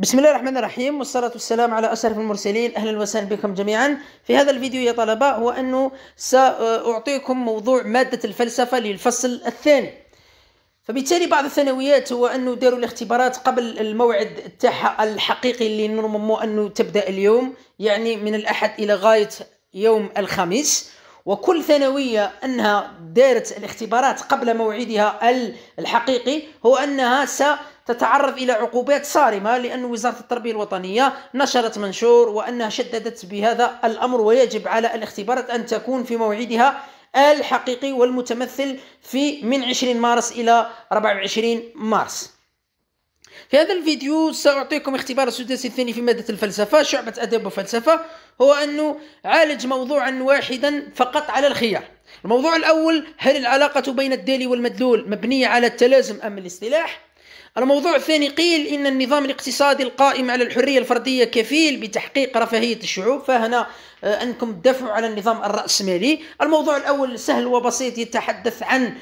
بسم الله الرحمن الرحيم والصلاة والسلام على أشرف المرسلين أهلا وسهلا بكم جميعا في هذا الفيديو يا طلبة هو أنه سأعطيكم موضوع مادة الفلسفة للفصل الثاني فبالتالي بعض الثانويات هو أنه داروا الاختبارات قبل الموعد تاعها الحقيقي اللي نرممو أنه تبدأ اليوم يعني من الأحد إلى غاية يوم الخميس وكل ثانوية أنها دارت الاختبارات قبل موعدها الحقيقي هو أنها س تتعرض إلى عقوبات صارمة لأن وزارة التربية الوطنية نشرت منشور وأنها شددت بهذا الأمر ويجب على الاختبارات أن تكون في موعدها الحقيقي والمتمثل في من 20 مارس إلى 24 مارس في هذا الفيديو سأعطيكم اختبار السداسي الثاني في مادة الفلسفة شعبة أدب وفلسفة هو أنه عالج موضوعا واحدا فقط على الخيار الموضوع الأول هل العلاقة بين الدالي والمدلول مبنية على التلازم أم الاصطلاح الموضوع الثاني قيل إن النظام الاقتصادي القائم على الحرية الفردية كفيل بتحقيق رفاهية الشعوب فهنا آه، أنكم دفعوا على النظام الرأسمالي الموضوع الأول سهل وبسيط يتحدث عن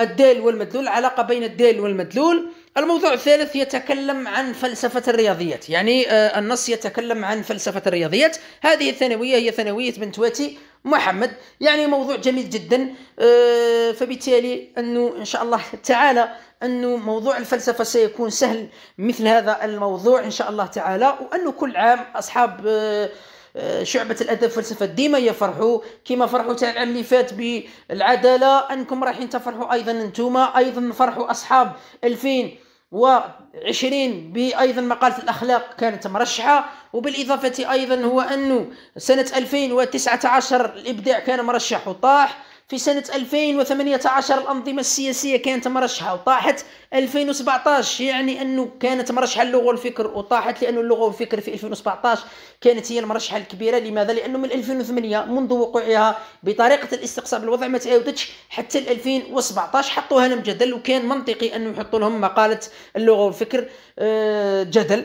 الدال والمدلول العلاقة بين الدال والمدلول الموضوع الثالث يتكلم عن فلسفة الرياضيات يعني آه، النص يتكلم عن فلسفة الرياضيات هذه الثانوية هي ثانوية بنتواتي محمد يعني موضوع جميل جدا آه، فبالتالي أنه إن شاء الله تعالى أنه موضوع الفلسفة سيكون سهل مثل هذا الموضوع إن شاء الله تعالى وأنه كل عام أصحاب آه، آه، شعبة الأدب والفلسفة ديما يفرحوا كما فرحوا تاع العام اللي فات بالعدالة أنكم رايحين تفرحوا أيضا أنتوما أيضا فرحوا أصحاب 2000 و20 بأيضا مقالة الأخلاق كانت مرشحة وبالإضافة أيضا هو أنه سنة 2019 الإبداع كان مرشح وطاح في سنة 2018 الأنظمة السياسية كانت مرشحة وطاحت 2017 يعني أنه كانت مرشحة اللغة والفكر وطاحت لأن اللغة والفكر في 2017 كانت هي المرشحة الكبيرة لماذا؟ لأنه من 2008 منذ وقوعها بطريقة الاستقصاء بالوضع ما تعاودتش حتى 2017 حطوها لهم جدل وكان منطقي أنه يحطوا لهم مقالة اللغة والفكر آه، جدل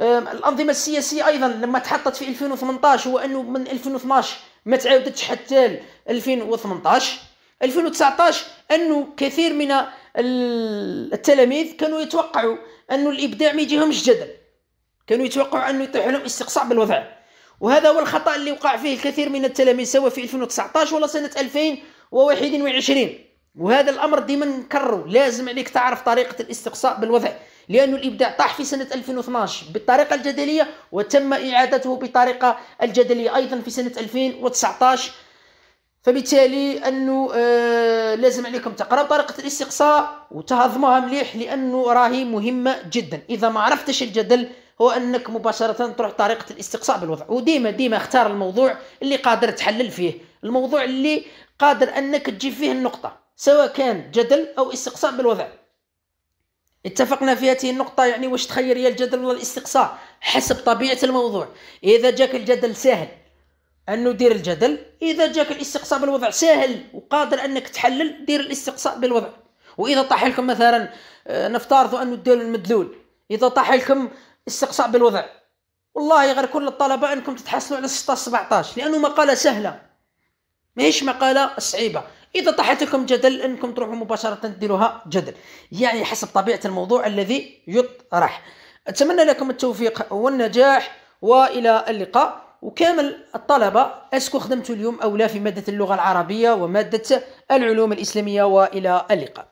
آه، الأنظمة السياسية أيضا لما تحطت في 2018 هو أنه من 2012 ما تعاودتش حتى 2018 2019 انه كثير من التلاميذ كانوا يتوقعوا انه الابداع ما يجيهمش جدل كانوا يتوقعوا انه يطيح لهم استقصاء بالوضع وهذا هو الخطا اللي وقع فيه الكثير من التلاميذ سواء في 2019 ولا سنه 2021 وهذا الامر ديما نكرره لازم عليك تعرف طريقه الاستقصاء بالوضع لأن الإبداع طاح في سنة 2012 بالطريقة الجدلية وتم إعادته بطريقة الجدلية أيضا في سنة 2019 فبالتالي أنه آه لازم عليكم تقراو طريقة الاستقصاء وتهضمها مليح لأنه راهي مهمة جدا إذا ما عرفتش الجدل هو أنك مباشرة تروح طريقة الاستقصاء بالوضع وديما ديما اختار الموضوع اللي قادر تحلل فيه الموضوع اللي قادر أنك تجيب فيه النقطة سواء كان جدل أو استقصاء بالوضع اتفقنا في هذه النقطة يعني واش تخير هي الجدل ولا الاستقصاء حسب طبيعة الموضوع إذا جاك الجدل سهل أنه دير الجدل إذا جاك الاستقصاء بالوضع سهل وقادر أنك تحلل دير الاستقصاء بالوضع وإذا طاح لكم مثلا آه، نفترض أنه ديروا المدلول إذا طاح لكم استقصاء بالوضع والله غير كل الطلبة أنكم تتحصلوا على 16 17 لأنه مقالة سهلة ماهيش مقالة صعيبة اذا طاحت لكم جدل انكم تروحوا مباشره ديروها جدل يعني حسب طبيعه الموضوع الذي يطرح اتمنى لكم التوفيق والنجاح والى اللقاء وكامل الطلبة أسكو خدمتوا اليوم أو لا في مادة اللغة العربية ومادة العلوم الإسلامية وإلى اللقاء